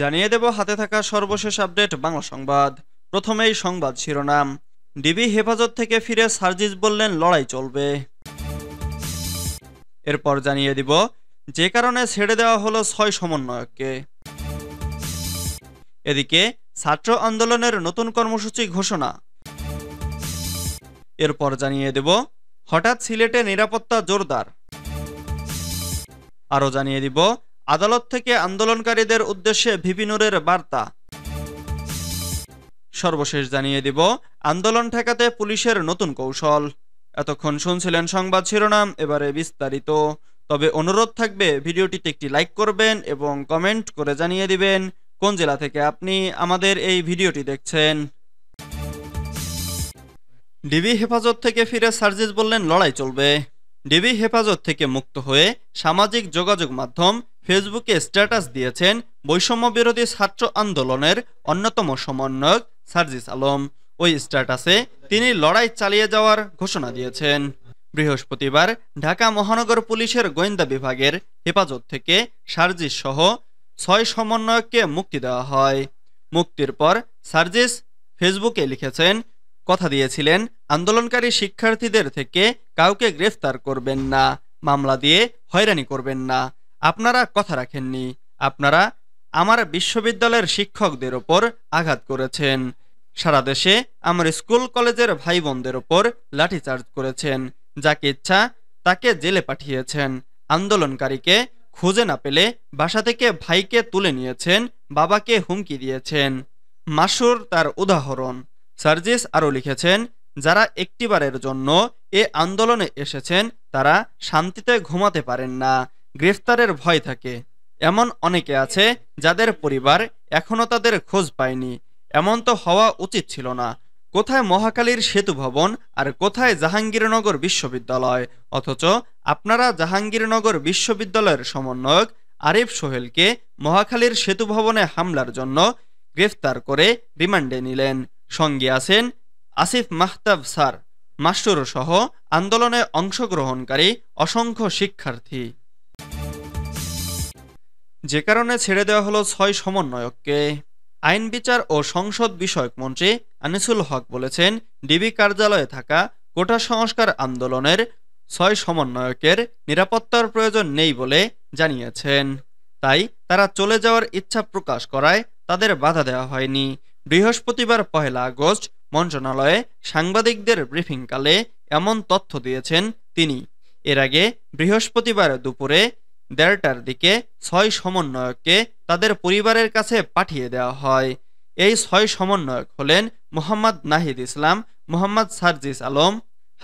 জানিয়ে দেব হাতে থাকা সর্বশেষ আপডেট বাংলা সংবাদ প্রথমেই সংবাদ শিরোনাম ডিবি হেফাজত থেকে ফিরে সার্জিস বললেন লড়াই চলবে এরপর জানিয়ে দিব যে কারণে ছেড়ে দেওয়া হলো ছয় সমন্বয়ককে এদিকে ছাত্র আন্দোলনের নতুন কর্মসূচি ঘোষণা এরপর জানিয়ে দেব হঠাৎ সিলেটে নিরাপত্তা জোরদার আরও জানিয়ে দিব আদালত থেকে আন্দোলনকারীদের উদ্দেশ্যে ভিপিনুরের বার্তা সর্বশেষ জানিয়ে দিব আন্দোলন ঠেকাতে পুলিশের নতুন কৌশল এতক্ষণ শুনছিলেন সংবাদ শিরোনাম এবারে বিস্তারিত তবে অনুরোধ থাকবে ভিডিওটিতে একটি লাইক করবেন এবং কমেন্ট করে জানিয়ে দিবেন কোন জেলা থেকে আপনি আমাদের এই ভিডিওটি দেখছেন ডিবি হেফাজত থেকে ফিরে সার্জিস বললেন লড়াই চলবে ডিবি হেফাজত থেকে মুক্ত হয়ে সামাজিক যোগাযোগ মাধ্যম ফেসবুকে স্ট্যাটাস দিয়েছেন বৈষম্য বিরোধী ছাত্র আন্দোলনের অন্যতম সমন্বয়ক সার্জিস আলম ওই স্ট্যাটাসে তিনি লড়াই চালিয়ে যাওয়ার ঘোষণা দিয়েছেন বৃহস্পতিবার ঢাকা মহানগর পুলিশের গোয়েন্দা বিভাগের হেফাজত থেকে সার্জিস সহ ছয় সমন্বয়ককে মুক্তি দেওয়া হয় মুক্তির পর সার্জিস ফেসবুকে লিখেছেন কথা দিয়েছিলেন আন্দোলনকারী শিক্ষার্থীদের থেকে কাউকে গ্রেফতার করবেন না মামলা দিয়ে হয়রানি করবেন না আপনারা কথা রাখেননি আপনারা আমার বিশ্ববিদ্যালয়ের শিক্ষকদের ওপর আঘাত করেছেন সারা দেশে আমার স্কুল কলেজের ভাই বোনদের ওপর লাঠিচার্জ করেছেন যাকে ইচ্ছা তাকে জেলে পাঠিয়েছেন আন্দোলনকারীকে খুঁজে না পেলে বাসা থেকে ভাইকে তুলে নিয়েছেন বাবাকে হুমকি দিয়েছেন মাসুর তার উদাহরণ সার্জিস আরও লিখেছেন যারা একটিবারের জন্য এ আন্দোলনে এসেছেন তারা শান্তিতে ঘুমাতে পারেন না গ্রেফতারের ভয় থাকে এমন অনেকে আছে যাদের পরিবার এখনও তাদের খোঁজ পায়নি এমন তো হওয়া উচিত ছিল না কোথায় মহাকালীর সেতু ভবন আর কোথায় জাহাঙ্গীরনগর বিশ্ববিদ্যালয় অথচ আপনারা জাহাঙ্গীরনগর বিশ্ববিদ্যালয়ের সমন্বয়ক আরিফ সোহেলকে মহাখালীর সেতু ভবনে হামলার জন্য গ্রেফতার করে রিমান্ডে নিলেন সঙ্গে আছেন আসিফ মাহতাব স্যার মাস্টর সহ আন্দোলনে অংশগ্রহণকারী অসংখ্য শিক্ষার্থী যে কারণে ছেড়ে দেওয়া হলো ছয় সমন্বয়ককে আইন বিচার ও সংসদ বিষয়ক মন্ত্রী আনিসুল হক বলেছেন ডিবি কার্যালয়ে থাকা কোটা সংস্কার আন্দোলনের ছয় সমন্বয়কের নিরাপত্তার প্রয়োজন নেই বলে জানিয়েছেন তাই তারা চলে যাওয়ার ইচ্ছা প্রকাশ করায় তাদের বাধা দেওয়া হয়নি বৃহস্পতিবার পহেলা আগস্ট মন্ত্রণালয়ে সাংবাদিকদের ব্রিফিংকালে এমন তথ্য দিয়েছেন তিনি এর আগে বৃহস্পতিবার দুপুরে দেড়টার দিকে ছয় সমন্বয়ককে তাদের পরিবারের কাছে পাঠিয়ে দেওয়া হয় এই ছয় সমন্বয়ক হলেন মোহাম্মদ নাহিদ ইসলাম মোহাম্মদ সারজিস আলম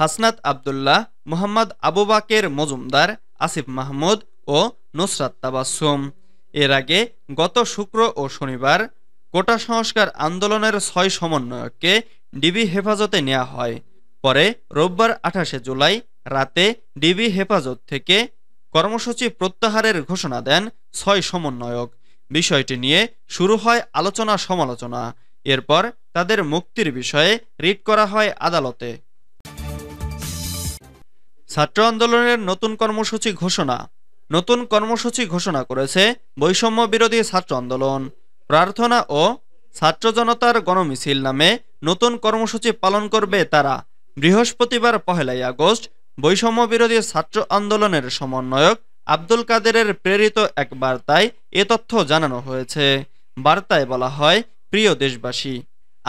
হাসনাত আবদুল্লাহ মোহাম্মদ আবু বাকের মজুমদার আসিফ মাহমুদ ও নুসরাত তাবাসুম এর আগে গত শুক্র ও শনিবার কোটা সংস্কার আন্দোলনের ছয় সমন্বয়ককে ডিবি হেফাজতে নেওয়া হয় পরে রোববার আঠাশে জুলাই রাতে ডিবি হেফাজত থেকে কর্মসূচি প্রত্যাহারের ঘোষণা দেন ছয় সমন্বয়ক বিষয়টি নিয়ে শুরু হয় আলোচনা সমালোচনা এরপর তাদের মুক্তির বিষয়ে রিট করা হয় আদালতে ছাত্র আন্দোলনের নতুন কর্মসূচি ঘোষণা নতুন কর্মসূচি ঘোষণা করেছে বৈষম্য বিরোধী ছাত্র আন্দোলন প্রার্থনা ও ছাত্র জনতার গণমিছিল নামে নতুন কর্মসূচি পালন করবে তারা বৃহস্পতিবার পহেলাই আগস্ট বৈষম্য বিরোধী ছাত্র আন্দোলনের সমন্বয়ক আব্দুল কাদেরের প্রেরিত এক বার্তায় এ তথ্য জানানো হয়েছে বার্তায় বলা হয় প্রিয় দেশবাসী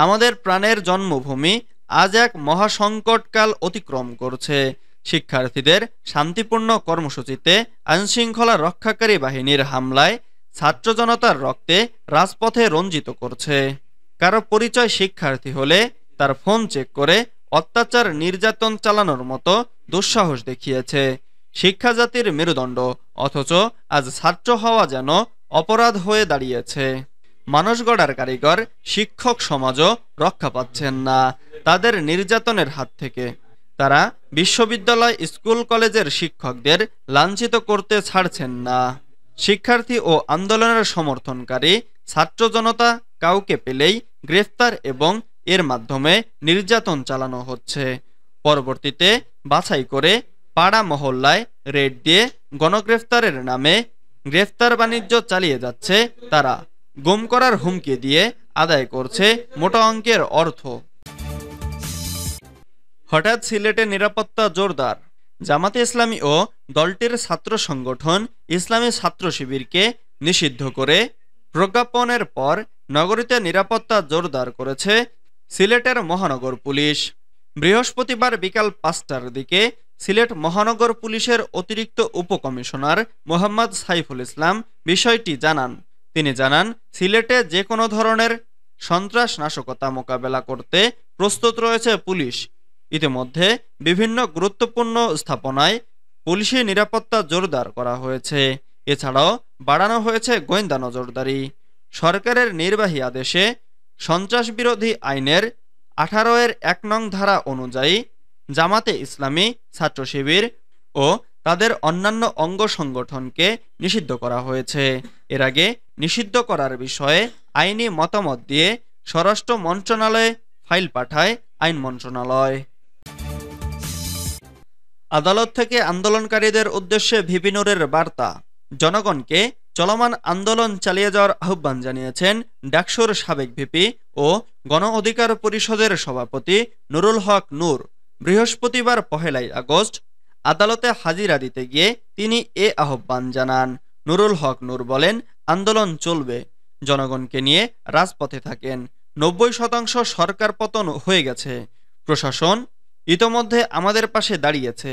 আমাদের প্রাণের জন্মভূমি আজ এক মহাসংকটকাল অতিক্রম করছে শিক্ষার্থীদের শান্তিপূর্ণ কর্মসূচিতে আইনশৃঙ্খলা রক্ষাকারী বাহিনীর হামলায় ছাত্র জনতার রক্তে রাজপথে রঞ্জিত করছে কারো পরিচয় শিক্ষার্থী হলে তার ফোন চেক করে অত্যাচার নির্যাতন চালানোর মতো দুঃসাহস দেখিয়েছে শিক্ষা জাতির মেরুদণ্ড অথচ আজ ছাত্র হওয়া যেন অপরাধ হয়ে দাঁড়িয়েছে মানুষ গড়ার কারিগর শিক্ষক সমাজও রক্ষা পাচ্ছেন না তাদের নির্যাতনের হাত থেকে তারা বিশ্ববিদ্যালয় স্কুল কলেজের শিক্ষকদের লাঞ্ছিত করতে ছাড়ছেন না শিক্ষার্থী ও আন্দোলনের সমর্থনকারী ছাত্র জনতা কাউকে পেলেই গ্রেফতার এবং এর মাধ্যমে নির্যাতন চালানো হচ্ছে পরবর্তীতে বাছাই করে পাড়া মহল্লায় রেড দিয়ে গণগ্রেফতারের নামে গ্রেফতার বাণিজ্য চালিয়ে যাচ্ছে তারা গুম করার হুমকি দিয়ে আদায় করছে মোটা অঙ্কের অর্থ হঠাৎ সিলেটে নিরাপত্তা জোরদার জামাতে ইসলামী ও দলটির ছাত্র সংগঠন ইসলামী ছাত্র শিবিরকে নিষিদ্ধ করে প্রজ্ঞাপনের পর নগরীতে নিরাপত্তা জোরদার করেছে সিলেটের মহানগর পুলিশ বৃহস্পতিবার বিকাল পাঁচটার দিকে সিলেট মহানগর পুলিশের অতিরিক্ত উপকমিশনার মোহাম্মদ সাইফুল ইসলাম বিষয়টি জানান তিনি জানান সিলেটে যে কোনো ধরনের সন্ত্রাস নাশকতা মোকাবেলা করতে প্রস্তুত রয়েছে পুলিশ ইতিমধ্যে বিভিন্ন গুরুত্বপূর্ণ স্থাপনায় পুলিশি নিরাপত্তা জোরদার করা হয়েছে এছাড়াও বাড়ানো হয়েছে গোয়েন্দা নজরদারি সরকারের নির্বাহী আদেশে সন্ত্রাস বিরোধী আইনের আঠারো এর এক নং ধারা অনুযায়ী জামাতে ইসলামী ছাত্র শিবির ও তাদের অন্যান্য অঙ্গ সংগঠনকে নিষিদ্ধ করা হয়েছে এর আগে নিষিদ্ধ করার বিষয়ে আইনি মতামত দিয়ে স্বরাষ্ট্র মন্ত্রণালয়ে ফাইল পাঠায় আইন মন্ত্রণালয় আদালত থেকে আন্দোলনকারীদের উদ্দেশ্যে ভিপিনুরের বার্তা জনগণকে চলমান আন্দোলন চালিয়ে যাওয়ার আহ্বান জানিয়েছেন ডাকসুর সাবেক ভিপি ও গণ অধিকার পরিষদের সভাপতি নুরুল হক নূর বৃহস্পতিবার পহেলাই আগস্ট আদালতে হাজিরা দিতে গিয়ে তিনি এ আহ্বান জানান নুরুল হক নূর বলেন আন্দোলন চলবে জনগণকে নিয়ে রাজপথে থাকেন নব্বই শতাংশ সরকার পতন হয়ে গেছে প্রশাসন ইতোমধ্যে আমাদের পাশে দাঁড়িয়েছে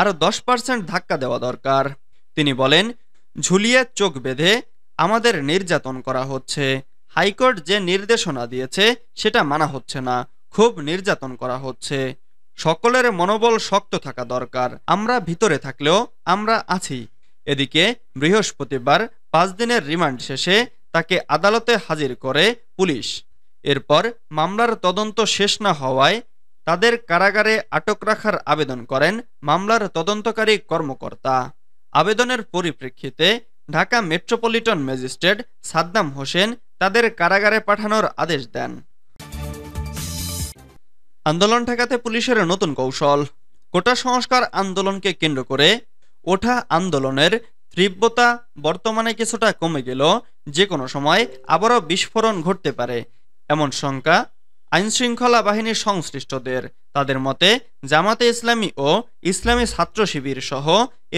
আরও দশ পার্সেন্ট ধাক্কা দেওয়া দরকার তিনি বলেন ঝুলিয়ে চোখ বেঁধে আমাদের নির্যাতন করা হচ্ছে হাইকোর্ট যে নির্দেশনা দিয়েছে সেটা মানা হচ্ছে না খুব নির্যাতন করা হচ্ছে সকলের মনোবল শক্ত থাকা দরকার আমরা ভিতরে থাকলেও আমরা আছি এদিকে বৃহস্পতিবার পাঁচ দিনের রিমান্ড শেষে তাকে আদালতে হাজির করে পুলিশ এরপর মামলার তদন্ত শেষ না হওয়ায় তাদের কারাগারে আটক রাখার আবেদন করেন মামলার তদন্তকারী কর্মকর্তা আবেদনের পরিপ্রেক্ষিতে ঢাকা মেট্রোপলিটন ম্যাজিস্ট্রেট সাদ্দাম হোসেন তাদের কারাগারে পাঠানোর আদেশ দেন আন্দোলন ঠেকাতে পুলিশের নতুন কৌশল কোটা সংস্কার আন্দোলনকে কেন্দ্র করে ওঠা আন্দোলনের তীব্রতা বর্তমানে কিছুটা কমে গেল যে কোনো সময় আবারও বিস্ফোরণ ঘটতে পারে এমন শঙ্কা আইনশৃঙ্খলা বাহিনীর সংশ্লিষ্টদের তাদের মতে জামাতে ইসলামী ও ইসলামী ছাত্র শিবির সহ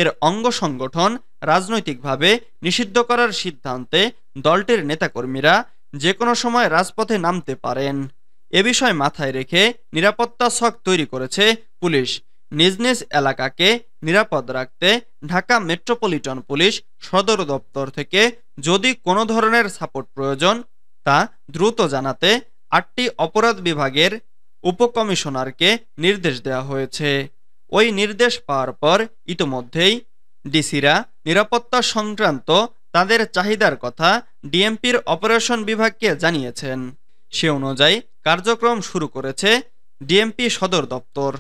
এর অঙ্গ সংগঠন রাজনৈতিকভাবে নিষিদ্ধ করার সিদ্ধান্তে দলটির নেতাকর্মীরা যে কোনো সময় রাজপথে নামতে পারেন এ বিষয় মাথায় রেখে নিরাপত্তা ছক তৈরি করেছে পুলিশ নিজ নিজ এলাকাকে নিরাপদ রাখতে ঢাকা মেট্রোপলিটন পুলিশ সদর দপ্তর থেকে যদি কোনো ধরনের সাপোর্ট প্রয়োজন তা দ্রুত জানাতে আটটি অপরাধ বিভাগের উপকমিশনারকে নির্দেশ দেওয়া হয়েছে ওই নির্দেশ পাওয়ার পর ইতোমধ্যেই ডিসিরা নিরাপত্তা সংক্রান্ত তাদের চাহিদার কথা ডিএমপির অপারেশন বিভাগকে জানিয়েছেন সে অনুযায়ী কার্যক্রম শুরু করেছে ডিএমপি সদর দপ্তর